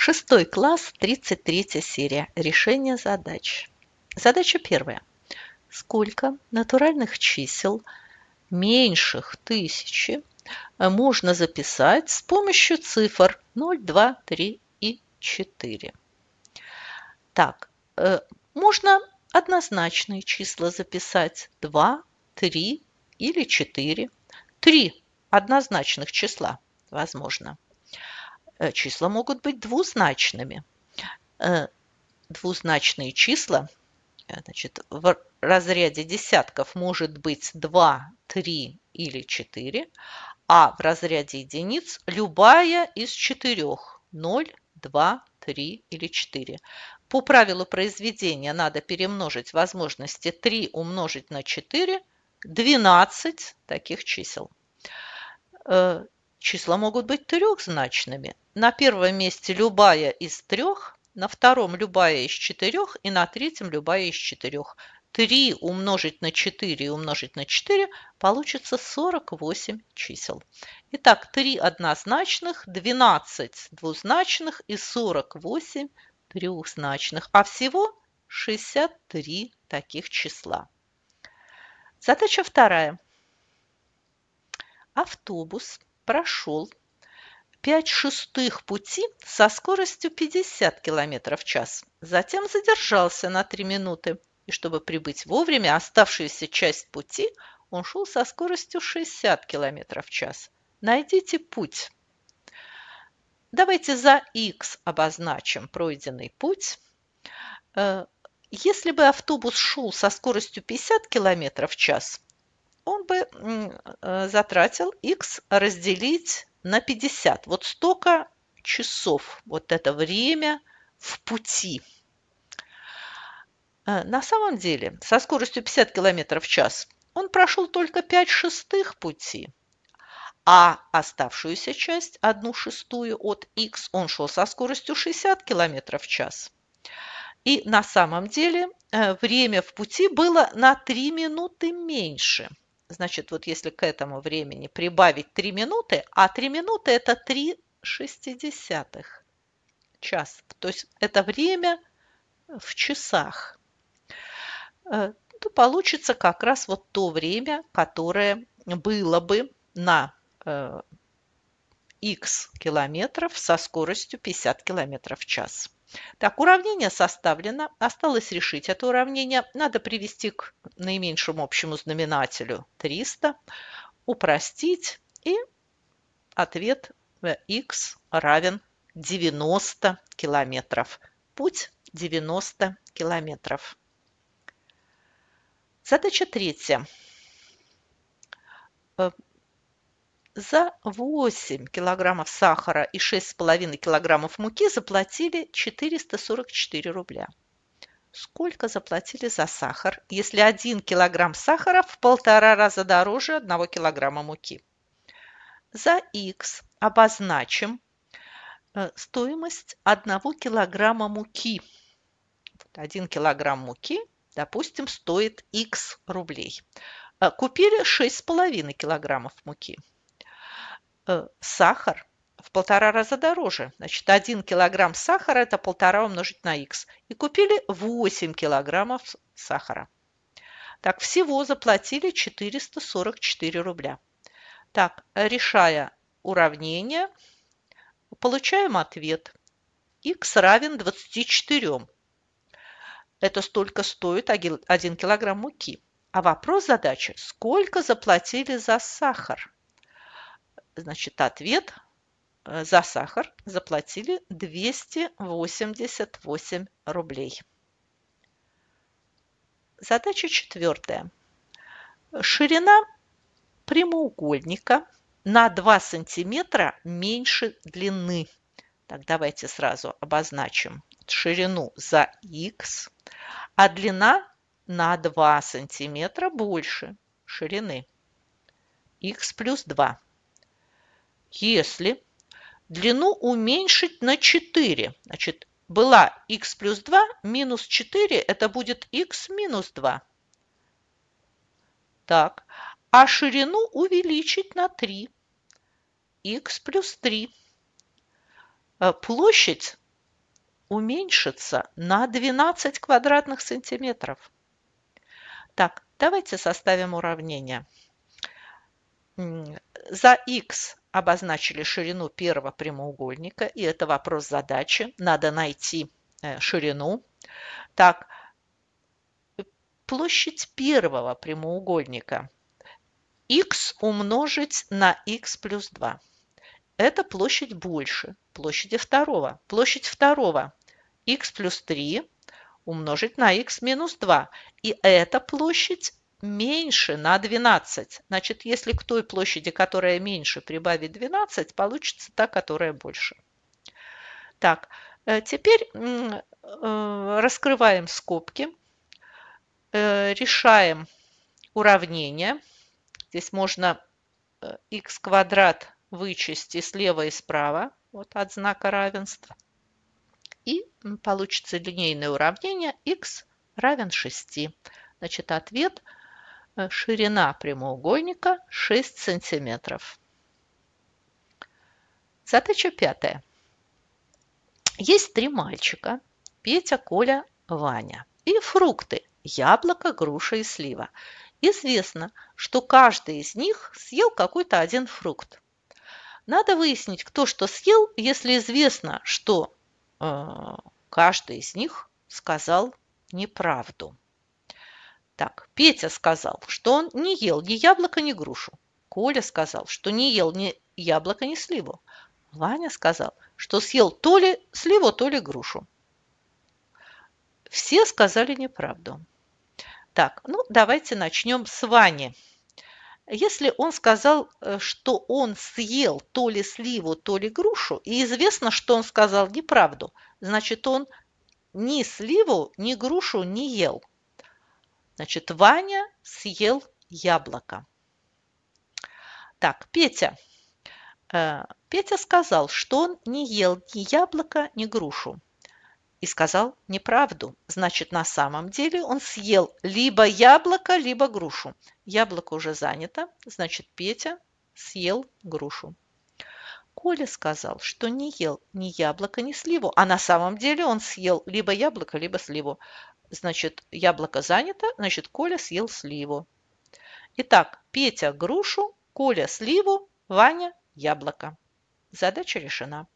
Шестой класс, 33 серия. Решение задач. Задача первая. Сколько натуральных чисел, меньших тысячи, можно записать с помощью цифр 0, 2, 3 и 4? Так, э, можно однозначные числа записать 2, 3 или 4. Три однозначных числа, возможно. Э, числа могут быть двузначными. Э, двузначные числа, э, значит, в разряде десятков может быть 2, 3 или 4, а в разряде единиц любая из четырех – 0, 2, 3 или 4. По правилу произведения надо перемножить возможности 3 умножить на 4 – 12 таких чисел. Числа могут быть трехзначными. На первом месте любая из трех, на втором любая из четырех и на третьем любая из четырех. 3 умножить на 4 и умножить на 4 получится 48 чисел. Итак, 3 однозначных, 12 двузначных и 48 трехзначных, а всего 63 таких числа. Задача вторая. Автобус прошел 5 шестых пути со скоростью 50 км в час. Затем задержался на 3 минуты. И чтобы прибыть вовремя, оставшуюся часть пути он шел со скоростью 60 км в час. Найдите путь. Давайте за x обозначим пройденный путь. Э, если бы автобус шел со скоростью 50 км в час – он бы э, затратил x разделить на 50. Вот столько часов, вот это время в пути. Э, на самом деле, со скоростью 50 км в час он прошел только 5 шестых пути, а оставшуюся часть, одну шестую от x, он шел со скоростью 60 км в час. И на самом деле э, время в пути было на 3 минуты меньше – Значит, вот если к этому времени прибавить 3 минуты, а 3 минуты – это 3 шестидесятых час. То есть это время в часах. Э, то получится как раз вот то время, которое было бы на x э, километров со скоростью 50 километров в час. Так, уравнение составлено. Осталось решить это уравнение. Надо привести к наименьшему общему знаменателю 300, упростить и ответ x равен 90 километров. Путь 90 километров. Задача третья. Э, за 8 килограммов сахара и 6,5 килограммов муки заплатили 444 рубля. Сколько заплатили за сахар, если 1 килограмм сахара в полтора раза дороже 1 килограмма муки? За х обозначим э, стоимость 1 килограмма муки. 1 килограмм муки, допустим, стоит х рублей. Э, купили 6,5 килограммов муки. Э, сахар в полтора раза дороже. Значит, 1 килограмм сахара – это полтора умножить на х. И купили 8 килограммов сахара. Так, всего заплатили 444 рубля. Так, решая уравнение, получаем ответ. х равен 24. Это столько стоит 1 килограмм муки. А вопрос задачи – сколько заплатили за сахар? Значит, ответ э, за сахар заплатили 288 рублей. Задача четвертая. Ширина прямоугольника на 2 сантиметра меньше длины. Так, давайте сразу обозначим ширину за x, а длина на 2 сантиметра больше ширины. x плюс 2 если длину уменьшить на 4, значит, была x плюс 2 минус 4, это будет x минус 2. Так, а ширину увеличить на 3, x плюс 3. Э, площадь уменьшится на 12 квадратных сантиметров. Так, давайте составим уравнение. За x обозначили ширину первого прямоугольника, и это вопрос задачи. Надо найти э, ширину. Так, площадь первого прямоугольника x умножить на x плюс 2. Это площадь больше площади второго. Площадь второго x плюс 3 умножить на x минус 2. И эта площадь меньше на 12. Значит, если к той площади, которая меньше, прибавить 12, получится та, которая больше. Так, э, теперь э, раскрываем скобки, э, решаем уравнение. Здесь можно x квадрат вычесть и слева, и справа вот от знака равенства. И получится линейное уравнение x равен 6. Значит, ответ – Э, ширина прямоугольника 6 сантиметров. Задача пятая. Есть три мальчика – Петя, Коля, Ваня. И фрукты – яблоко, груша и слива. Известно, что каждый из них съел какой-то один фрукт. Надо выяснить, кто что съел, если известно, что э, каждый из них сказал неправду. Так, Петя сказал, что он не ел ни яблоко, ни грушу. Коля сказал, что не ел ни яблоко, ни сливу. Ваня сказал, что съел то ли сливу, то ли грушу. Все сказали неправду. Так, ну давайте начнем с Вани. Если он сказал, э, что он съел то ли сливу, то ли грушу, и известно, что он сказал неправду, значит, он ни сливу, ни грушу не ел. Значит, Ваня съел яблоко. Так, Петя. Э, Петя сказал, что он не ел ни яблоко, ни грушу. И сказал неправду. Значит, на самом деле он съел либо яблоко, либо грушу. Яблоко уже занято, значит, Петя съел грушу. Коля сказал, что не ел ни яблоко, ни сливу, а на самом деле он съел либо яблоко, либо сливу. Значит, яблоко занято, значит, Коля съел сливу. Итак, Петя грушу, Коля сливу, Ваня яблоко. Задача решена.